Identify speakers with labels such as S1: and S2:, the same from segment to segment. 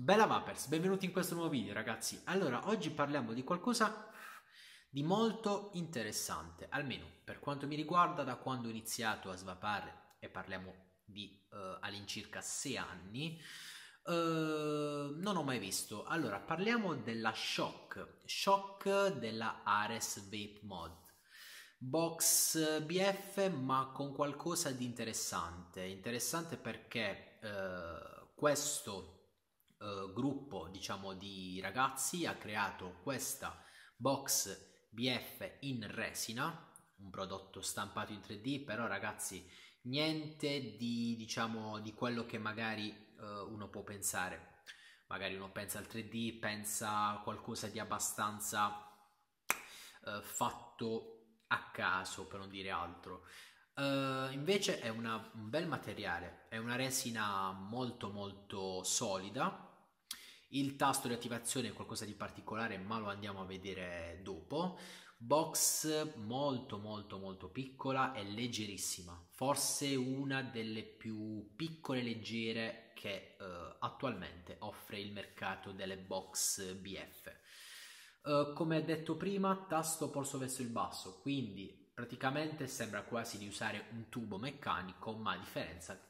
S1: Bella Vapers, benvenuti in questo nuovo video ragazzi. Allora, oggi parliamo di qualcosa di molto interessante, almeno per quanto mi riguarda da quando ho iniziato a svapare e parliamo di uh, all'incirca 6 anni, uh, non ho mai visto. Allora, parliamo della Shock, Shock della Ares Vape Mod box BF ma con qualcosa di interessante. Interessante perché eh, questo eh, gruppo diciamo di ragazzi ha creato questa box BF in resina un prodotto stampato in 3D però ragazzi niente di diciamo di quello che magari eh, uno può pensare magari uno pensa al 3D pensa a qualcosa di abbastanza eh, fatto a caso per non dire altro Uh, invece è una, un bel materiale, è una resina molto molto solida il tasto di attivazione è qualcosa di particolare, ma lo andiamo a vedere dopo. Box molto molto molto piccola e leggerissima, forse una delle più piccole e leggere che eh, attualmente offre il mercato delle box BF. Eh, come detto prima, tasto polso verso il basso, quindi praticamente sembra quasi di usare un tubo meccanico, ma a differenza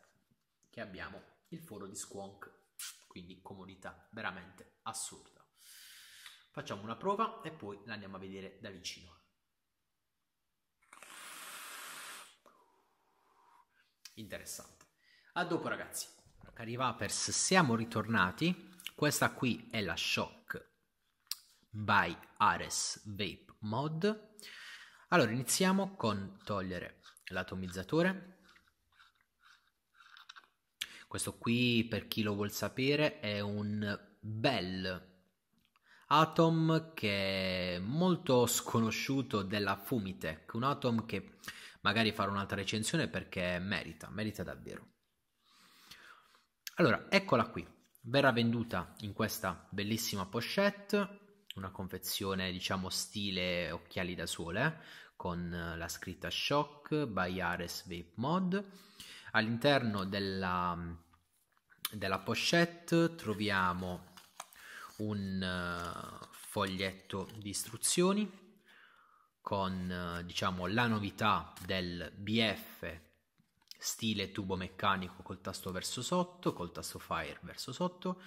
S1: che abbiamo il foro di squonk quindi comodità veramente assurda. Facciamo una prova e poi la andiamo a vedere da vicino. Interessante. A dopo ragazzi. Cari Vapers, siamo ritornati. Questa qui è la Shock by Ares Vape Mod. Allora, iniziamo con togliere l'atomizzatore questo qui, per chi lo vuol sapere, è un bel Atom che è molto sconosciuto della Fumitech, un Atom che magari farò un'altra recensione perché merita, merita davvero. Allora, eccola qui, verrà venduta in questa bellissima pochette, una confezione diciamo stile occhiali da sole, con la scritta Shock by Ares Vape Mod all'interno della, della pochette troviamo un uh, foglietto di istruzioni con eh, diciamo la novità del BF stile tubo meccanico col tasto verso sotto, col tasto fire verso sotto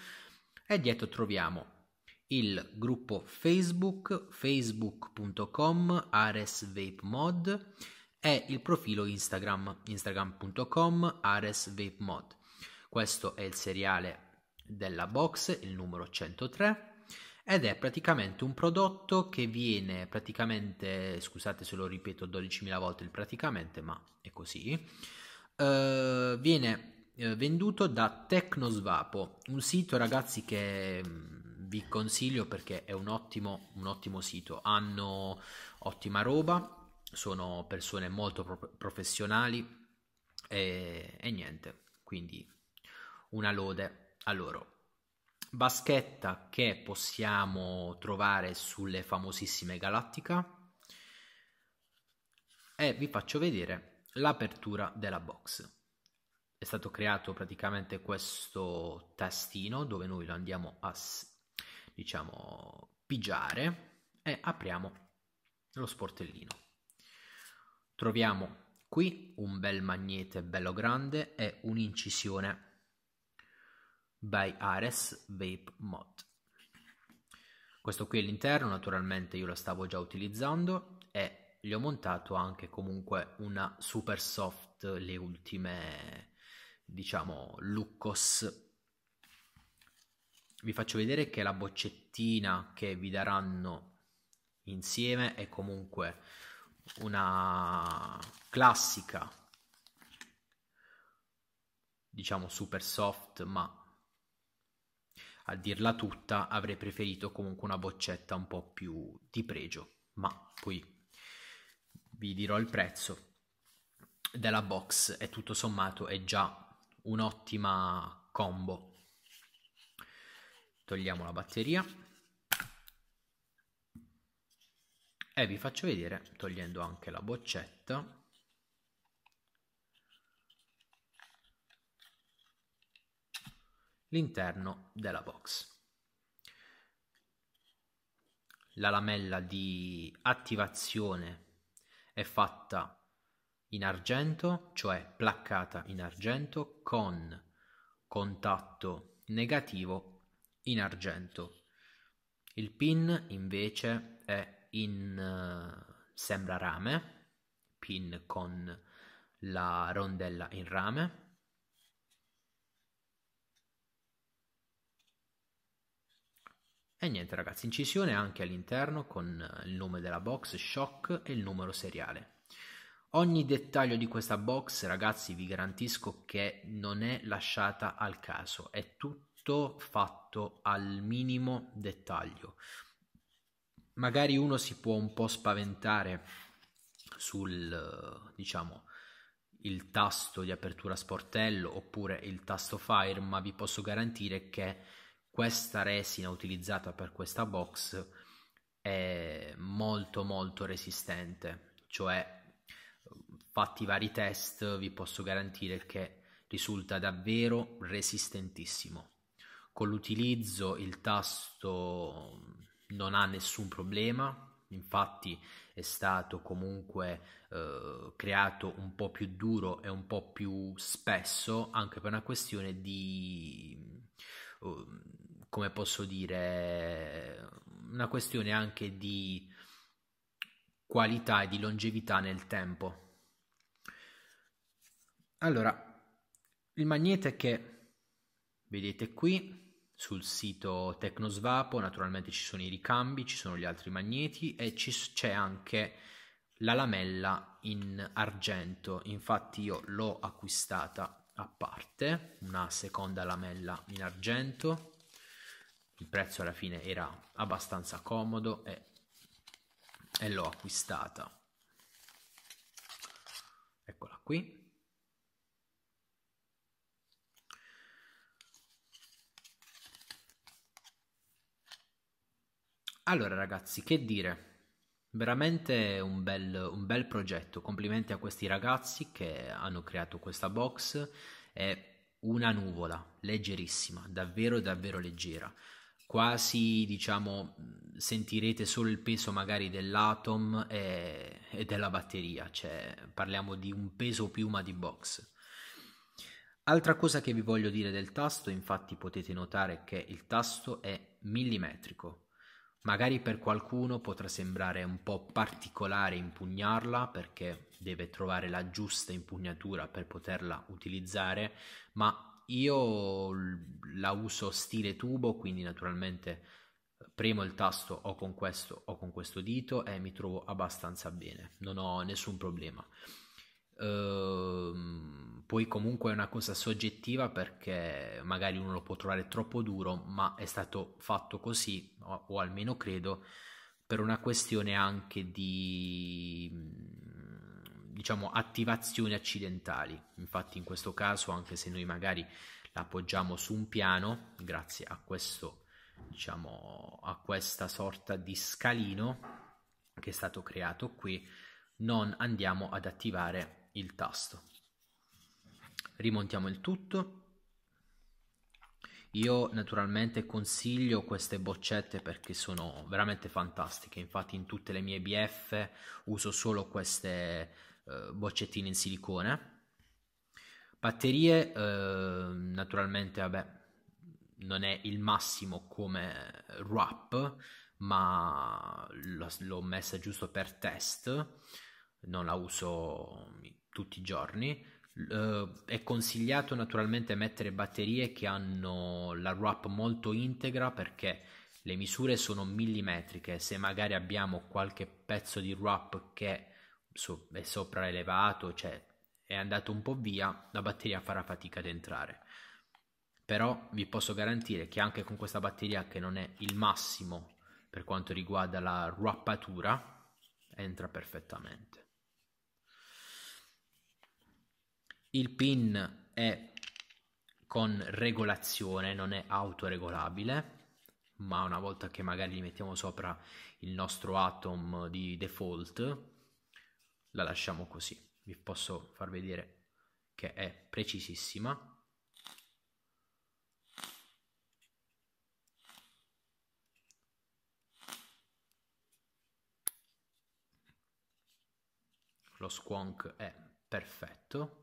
S1: e dietro troviamo il gruppo Facebook facebook.com ares vape mod è il profilo Instagram, instagram.com aresvapemod. Questo è il seriale della box, il numero 103 ed è praticamente un prodotto che viene praticamente, scusate se lo ripeto 12.000 volte il praticamente, ma è così, eh, viene eh, venduto da Tecnosvapo, un sito ragazzi che mm, vi consiglio perché è un ottimo, un ottimo sito, hanno ottima roba, sono persone molto pro- professionali e, e niente, quindi una lode a loro. Baschetta che possiamo trovare sulle famosissime Galattica e vi faccio vedere l'apertura della box. È stato creato praticamente questo tastino dove noi lo andiamo a diciamo pigiare e apriamo lo sportellino. Troviamo qui un bel magnete bello grande e un'incisione by Ares Vape Mod. Questo qui è l'interno, naturalmente io lo stavo già utilizzando e gli ho montato anche comunque una super soft, le ultime, diciamo, Lucos. Vi faccio vedere che la boccettina che vi daranno insieme è comunque una classica, diciamo super soft, ma a dirla tutta avrei preferito comunque una boccetta un po' più di pregio, ma poi vi dirò il prezzo della box e tutto sommato è già un'ottima combo. Togliamo la batteria. e eh, vi faccio vedere togliendo anche la boccetta l'interno della box. La lamella di attivazione è fatta in argento, cioè placcata in argento con contatto negativo in argento. Il pin invece in uh, sembra rame, pin con la rondella in rame. E niente ragazzi, incisione anche all'interno con il nome della box, shock e il numero seriale. Ogni dettaglio di questa box ragazzi vi garantisco che non è lasciata al caso, è tutto fatto al minimo dettaglio magari uno si può un po' spaventare sul, diciamo, il tasto di apertura sportello oppure il tasto fire, ma vi posso garantire che questa resina utilizzata per questa box è molto molto resistente, cioè fatti vari test vi posso garantire che risulta davvero resistentissimo. Con l'utilizzo il tasto non ha nessun problema, infatti è stato comunque eh, creato un po' più duro e un po' più spesso anche per una questione di uh, come posso dire una questione anche di qualità e di longevità nel tempo allora il magnete che vedete qui sul sito Tecnosvapo, naturalmente ci sono i ricambi, ci sono gli altri magneti e ci, c'è anche la lamella in argento, infatti io l'ho acquistata a parte, una seconda lamella in argento, il prezzo alla fine era abbastanza comodo e, e l'ho acquistata. Eccola qui. Allora ragazzi, che dire? Veramente un bel, un bel, progetto, complimenti a questi ragazzi che hanno creato questa box, è una nuvola leggerissima, davvero davvero leggera, quasi diciamo sentirete solo il peso magari dell'atom e, e della batteria, cioè parliamo di un peso piuma di box. Altra cosa che vi voglio dire del tasto, infatti potete notare che il tasto è millimetrico, Magari per qualcuno potrà sembrare un po' particolare impugnarla perché deve trovare la giusta impugnatura per poterla utilizzare, ma io la uso stile tubo, quindi naturalmente eh, premo il tasto o con questo o con questo dito e mi trovo abbastanza bene, non ho nessun problema. Uh, poi comunque è una cosa soggettiva perché magari uno lo può trovare troppo duro, ma è stato fatto così, o, o almeno credo, per una questione anche di mm, diciamo attivazioni accidentali. Infatti in questo caso, anche se noi magari la appoggiamo su un piano, grazie a questo diciamo a questa sorta di scalino che è stato creato qui, non andiamo ad attivare il tasto. Rimontiamo il tutto. Io naturalmente consiglio queste boccette perché sono veramente fantastiche, infatti in tutte le mie BF uso solo queste eh, boccettine in silicone. Batterie, eh, naturalmente, vabbè, non è il massimo come wrap, ma l'ho messa giusto per test, non la uso tutti i giorni. Uh, è consigliato naturalmente mettere batterie che hanno la wrap molto integra perché le misure sono millimetriche. Se magari abbiamo qualche pezzo di wrap che so- è sopraelevato, cioè è andato un po' via, la batteria farà fatica ad entrare. Però vi posso garantire che anche con questa batteria che non è il massimo per quanto riguarda la wrappatura, entra perfettamente. Il pin è con regolazione, non è autoregolabile, ma una volta che magari gli mettiamo sopra il nostro atom di default, la lasciamo così. Vi posso far vedere che è precisissima. Lo squonk è perfetto.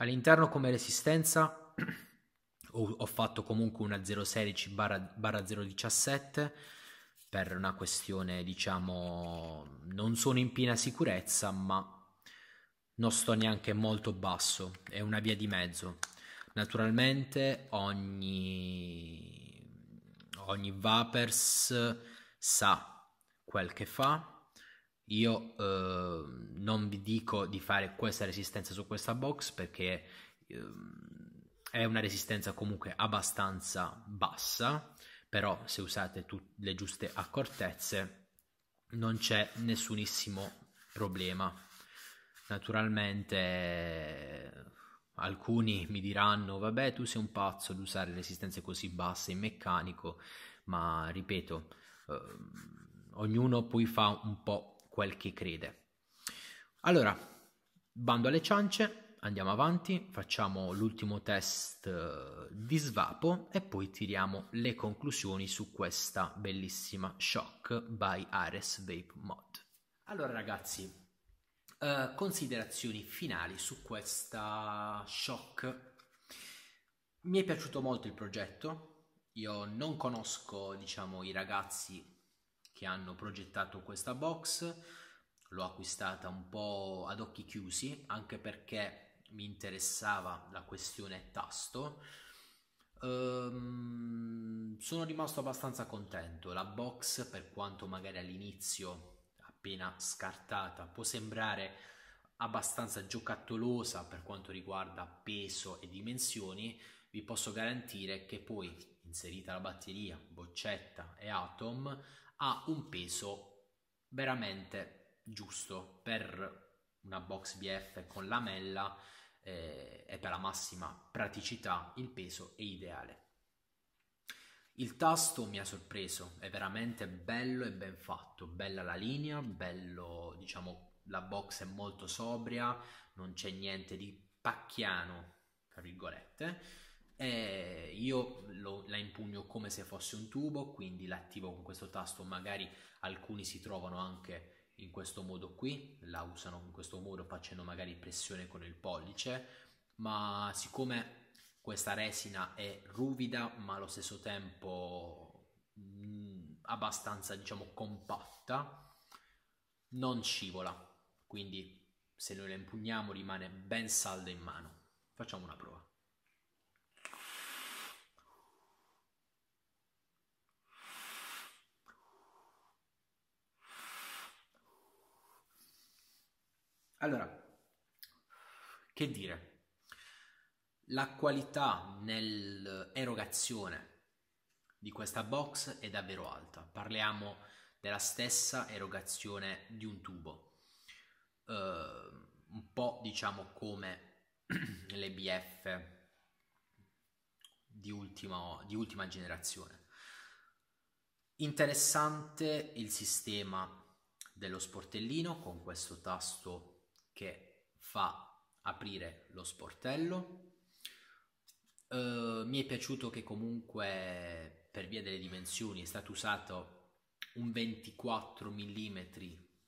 S1: All'interno come resistenza ho, ho fatto comunque una 016 barra, barra 017 per una questione, diciamo, non sono in piena sicurezza, ma non sto neanche molto basso, è una via di mezzo. Naturalmente ogni, ogni Vapers sa quel che fa io eh, non vi dico di fare questa resistenza su questa box perché eh, è una resistenza comunque abbastanza bassa, però se usate tut- le giuste accortezze non c'è nessunissimo problema. Naturalmente alcuni mi diranno vabbè tu sei un pazzo ad usare resistenze così basse in meccanico, ma ripeto, eh, ognuno poi fa un po' quel che crede. Allora, bando alle ciance, andiamo avanti, facciamo l'ultimo test eh, di svapo e poi tiriamo le conclusioni su questa bellissima Shock by Ares Vape Mod. Allora ragazzi, eh, considerazioni finali su questa Shock. Mi è piaciuto molto il progetto, io non conosco diciamo, i ragazzi che hanno progettato questa box, l'ho acquistata un po' ad occhi chiusi, anche perché mi interessava la questione tasto. Ehm, sono rimasto abbastanza contento, la box per quanto magari all'inizio appena scartata può sembrare abbastanza giocattolosa per quanto riguarda peso e dimensioni, vi posso garantire che poi inserita la batteria, boccetta e Atom ha un peso veramente giusto per una box BF con lamella eh, e per la massima praticità il peso è ideale. Il tasto mi ha sorpreso, è veramente bello e ben fatto, bella la linea, bello, diciamo, la box è molto sobria, non c'è niente di pacchiano, tra virgolette, eh, io lo, la impugno come se fosse un tubo, quindi l'attivo con questo tasto, magari alcuni si trovano anche in questo modo qui, la usano in questo modo facendo magari pressione con il pollice, ma siccome questa resina è ruvida ma allo stesso tempo mh, mm, abbastanza diciamo compatta, non scivola, quindi se noi la impugniamo rimane ben salda in mano. Facciamo una prova. Allora, che dire? La qualità nell'erogazione di questa box è davvero alta. Parliamo della stessa erogazione di un tubo. Uh, un po' diciamo come le BF di, ultimo, di ultima generazione. Interessante il sistema dello sportellino con questo tasto che fa aprire lo sportello. Uh, mi è piaciuto che comunque per via delle dimensioni è stato usato un 24 mm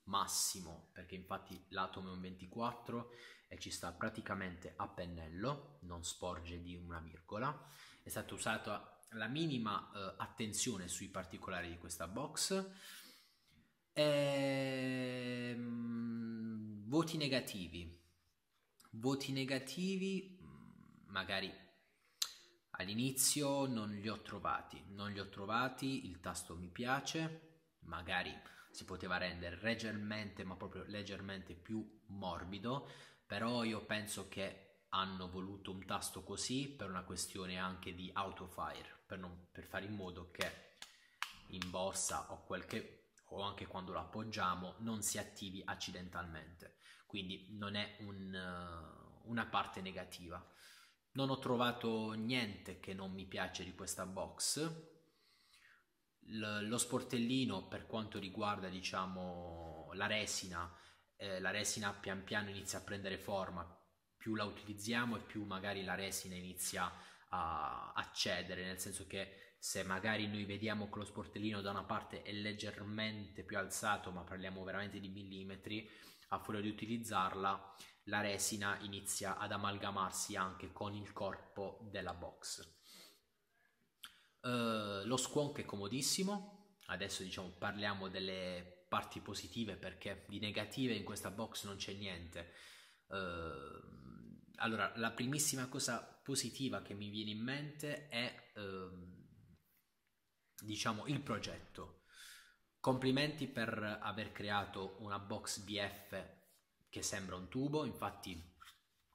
S1: massimo perché infatti l'atomo è un 24 e ci sta praticamente a pennello non sporge di una virgola è stata usata la minima uh, attenzione sui particolari di questa box Ehm, voti negativi. Voti negativi, magari all'inizio non li ho trovati, non li ho trovati, il tasto mi piace, magari si poteva rendere leggermente, ma proprio leggermente più morbido, però io penso che hanno voluto un tasto così per una questione anche di autofire, per, non, per fare in modo che in borsa o quel che o anche quando lo appoggiamo non si attivi accidentalmente, quindi non è un, eh, una parte negativa. Non ho trovato niente che non mi piace di questa box. L- lo sportellino per quanto riguarda diciamo la resina, eh, la resina pian piano inizia a prendere forma, più la utilizziamo e più magari la resina inizia a, a cedere, nel senso che se magari noi vediamo che lo sportellino da una parte è leggermente più alzato, ma parliamo veramente di millimetri, a furia di utilizzarla la resina inizia ad amalgamarsi anche con il corpo della box. Uh, lo squonk è comodissimo, adesso diciamo parliamo delle parti positive perché di negative in questa box non c'è niente. Uh, allora, la primissima cosa positiva che mi viene in mente è... Uh, diciamo, il progetto. Complimenti per aver creato una box BF che sembra un tubo, infatti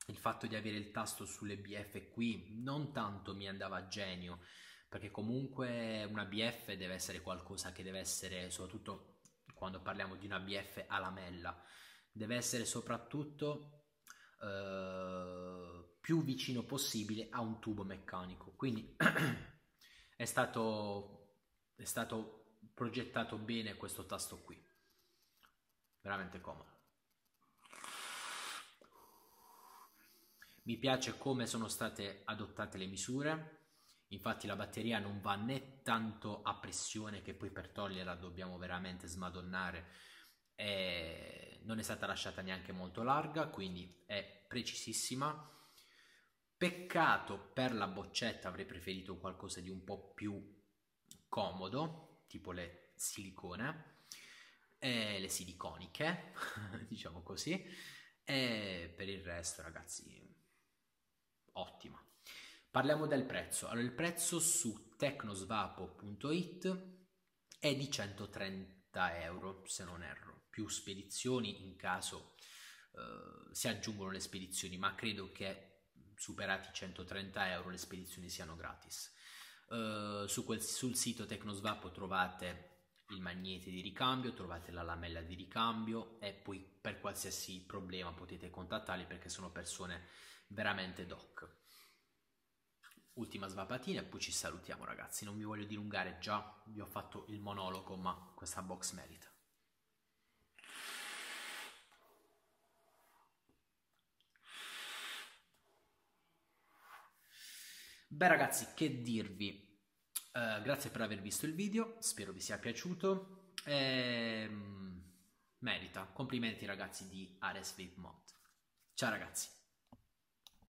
S1: il fatto di avere il tasto sulle BF qui non tanto mi andava a genio, perché comunque una BF deve essere qualcosa che deve essere, soprattutto quando parliamo di una BF a lamella, deve essere soprattutto eh, più vicino possibile a un tubo meccanico. Quindi è stato è stato progettato bene questo tasto qui veramente comodo mi piace come sono state adottate le misure infatti la batteria non va né tanto a pressione che poi per toglierla dobbiamo veramente smadonnare e non è stata lasciata neanche molto larga quindi è precisissima peccato per la boccetta avrei preferito qualcosa di un po' più comodo, tipo le silicone, eh, le siliconiche, diciamo così, e per il resto ragazzi, ottima. Parliamo del prezzo. Allora, il prezzo su tecnosvapo.it è di 130 euro, se non erro, più spedizioni in caso eh, si aggiungono le spedizioni, ma credo che superati i 130 euro le spedizioni siano gratis. Ehm, su quel, sul sito TecnoSvap trovate il magnete di ricambio, trovate la lamella di ricambio e poi per qualsiasi problema potete contattarli perché sono persone veramente doc. Ultima svapatina e poi ci salutiamo ragazzi, non vi voglio dilungare già, vi ho fatto il monologo ma questa box merita. Beh ragazzi, che dirvi? Uh, grazie per aver visto il video, spero vi sia piaciuto. E... Ehm, merita, complimenti ragazzi di Ares Vape Mod. Ciao ragazzi.